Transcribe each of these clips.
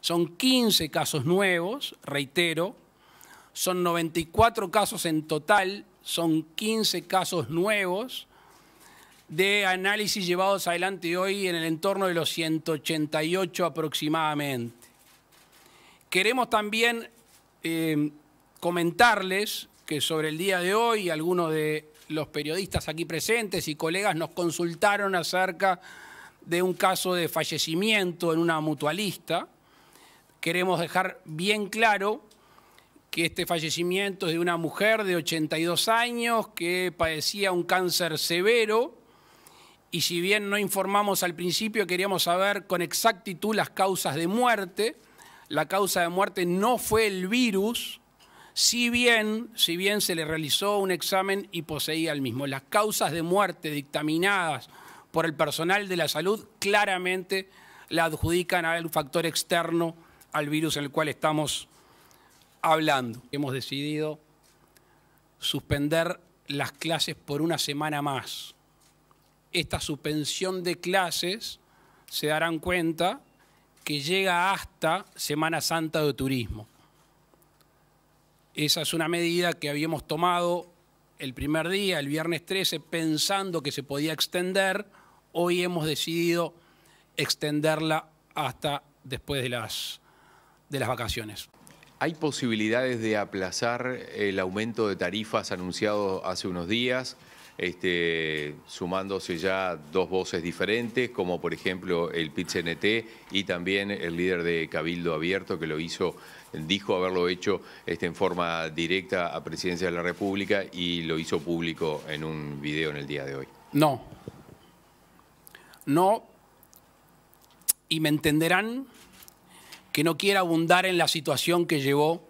Son 15 casos nuevos, reitero, son 94 casos en total, son 15 casos nuevos de análisis llevados adelante hoy en el entorno de los 188 aproximadamente. Queremos también eh, comentarles que sobre el día de hoy algunos de los periodistas aquí presentes y colegas nos consultaron acerca de un caso de fallecimiento en una mutualista queremos dejar bien claro que este fallecimiento es de una mujer de 82 años que padecía un cáncer severo y si bien no informamos al principio, queríamos saber con exactitud las causas de muerte. La causa de muerte no fue el virus, si bien, si bien se le realizó un examen y poseía el mismo. Las causas de muerte dictaminadas por el personal de la salud claramente la adjudican a un factor externo al virus en el cual estamos hablando. Hemos decidido suspender las clases por una semana más. Esta suspensión de clases, se darán cuenta, que llega hasta Semana Santa de Turismo. Esa es una medida que habíamos tomado el primer día, el viernes 13, pensando que se podía extender. Hoy hemos decidido extenderla hasta después de las de las vacaciones. ¿Hay posibilidades de aplazar el aumento de tarifas anunciado hace unos días? Este, sumándose ya dos voces diferentes, como por ejemplo el pit y también el líder de Cabildo Abierto, que lo hizo, dijo haberlo hecho este, en forma directa a Presidencia de la República y lo hizo público en un video en el día de hoy. No. No. Y me entenderán que no quiera abundar en la situación que llevó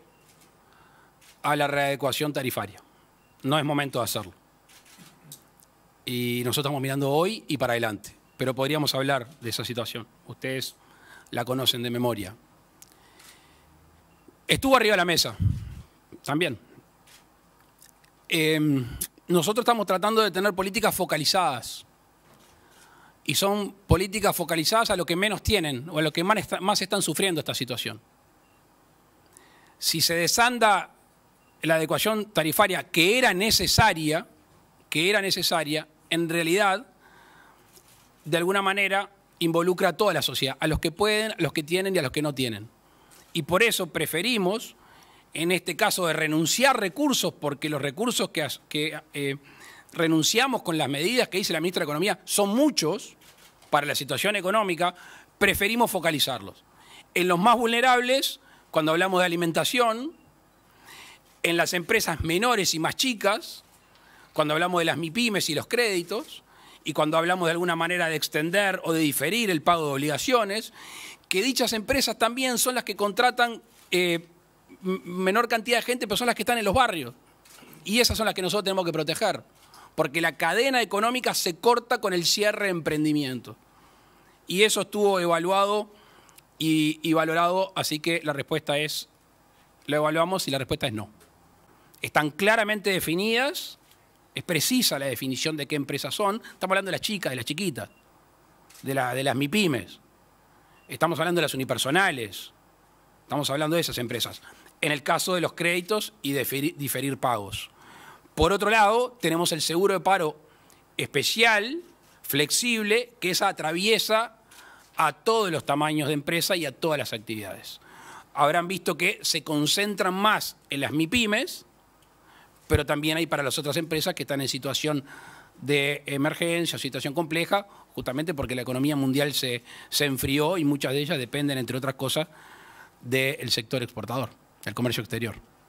a la readecuación tarifaria. No es momento de hacerlo. Y nosotros estamos mirando hoy y para adelante. Pero podríamos hablar de esa situación. Ustedes la conocen de memoria. Estuvo arriba de la mesa, también. Em, nosotros estamos tratando de tener políticas focalizadas y son políticas focalizadas a lo que menos tienen o a lo que más, más están sufriendo esta situación. Si se desanda la adecuación tarifaria que era necesaria, que era necesaria, en realidad, de alguna manera, involucra a toda la sociedad, a los que pueden, a los que tienen y a los que no tienen. Y por eso preferimos, en este caso, de renunciar recursos, porque los recursos que, eh, renunciamos con las medidas que dice la ministra de Economía, son muchos para la situación económica, preferimos focalizarlos. En los más vulnerables, cuando hablamos de alimentación, en las empresas menores y más chicas, cuando hablamos de las MIPIMES y los créditos, y cuando hablamos de alguna manera de extender o de diferir el pago de obligaciones, que dichas empresas también son las que contratan eh, menor cantidad de gente, pero son las que están en los barrios. Y esas son las que nosotros tenemos que proteger porque la cadena económica se corta con el cierre de emprendimiento. Y eso estuvo evaluado y, valorado, así que la respuesta es, lo evaluamos y la respuesta es no. Están claramente definidas, es precisa la definición de qué empresas son, estamos hablando de las chicas, de las chiquitas, de, de las MIPIMES, estamos hablando de las unipersonales, estamos hablando de esas empresas en el caso de los créditos y diferir pagos. Por otro lado, tenemos el seguro de paro especial, flexible, que esa atraviesa a todos los tamaños de empresa y a todas las actividades. Habrán visto que se concentran más en las MIPIMES, pero también hay para las otras empresas que están en situación de emergencia, situación compleja, justamente porque la economía mundial se, se enfrió y muchas de ellas dependen, entre otras cosas, del sector exportador, del comercio exterior.